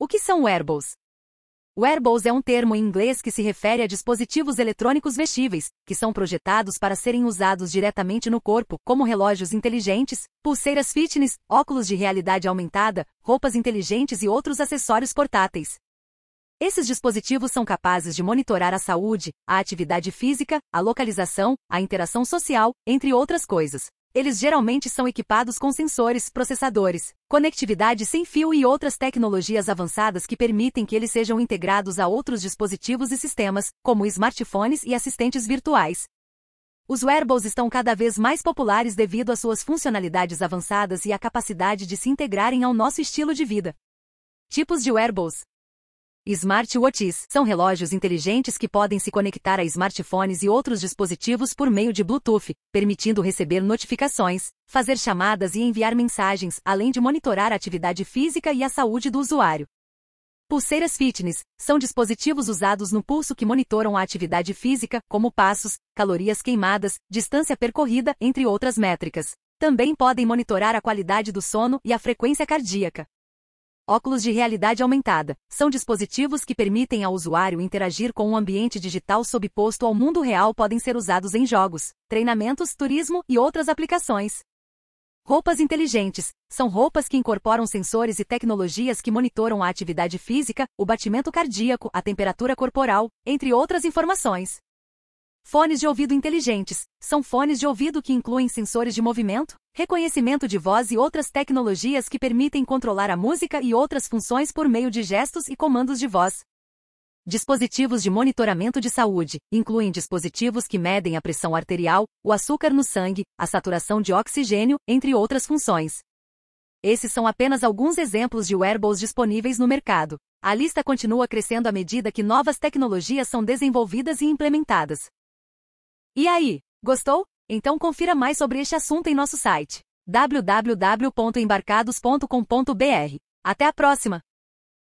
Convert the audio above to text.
O que são wearables? Wearables é um termo em inglês que se refere a dispositivos eletrônicos vestíveis, que são projetados para serem usados diretamente no corpo, como relógios inteligentes, pulseiras fitness, óculos de realidade aumentada, roupas inteligentes e outros acessórios portáteis. Esses dispositivos são capazes de monitorar a saúde, a atividade física, a localização, a interação social, entre outras coisas eles geralmente são equipados com sensores, processadores, conectividade sem fio e outras tecnologias avançadas que permitem que eles sejam integrados a outros dispositivos e sistemas, como smartphones e assistentes virtuais. Os wearables estão cada vez mais populares devido às suas funcionalidades avançadas e à capacidade de se integrarem ao nosso estilo de vida. Tipos de wearables Smartwatches são relógios inteligentes que podem se conectar a smartphones e outros dispositivos por meio de Bluetooth, permitindo receber notificações, fazer chamadas e enviar mensagens, além de monitorar a atividade física e a saúde do usuário. Pulseiras fitness são dispositivos usados no pulso que monitoram a atividade física, como passos, calorias queimadas, distância percorrida, entre outras métricas. Também podem monitorar a qualidade do sono e a frequência cardíaca. Óculos de realidade aumentada são dispositivos que permitem ao usuário interagir com um ambiente digital sobreposto ao mundo real, podem ser usados em jogos, treinamentos, turismo e outras aplicações. Roupas inteligentes são roupas que incorporam sensores e tecnologias que monitoram a atividade física, o batimento cardíaco, a temperatura corporal, entre outras informações. Fones de ouvido inteligentes são fones de ouvido que incluem sensores de movimento, reconhecimento de voz e outras tecnologias que permitem controlar a música e outras funções por meio de gestos e comandos de voz. Dispositivos de monitoramento de saúde incluem dispositivos que medem a pressão arterial, o açúcar no sangue, a saturação de oxigênio, entre outras funções. Esses são apenas alguns exemplos de wearables disponíveis no mercado. A lista continua crescendo à medida que novas tecnologias são desenvolvidas e implementadas. E aí, gostou? Então confira mais sobre este assunto em nosso site www.embarcados.com.br. Até a próxima!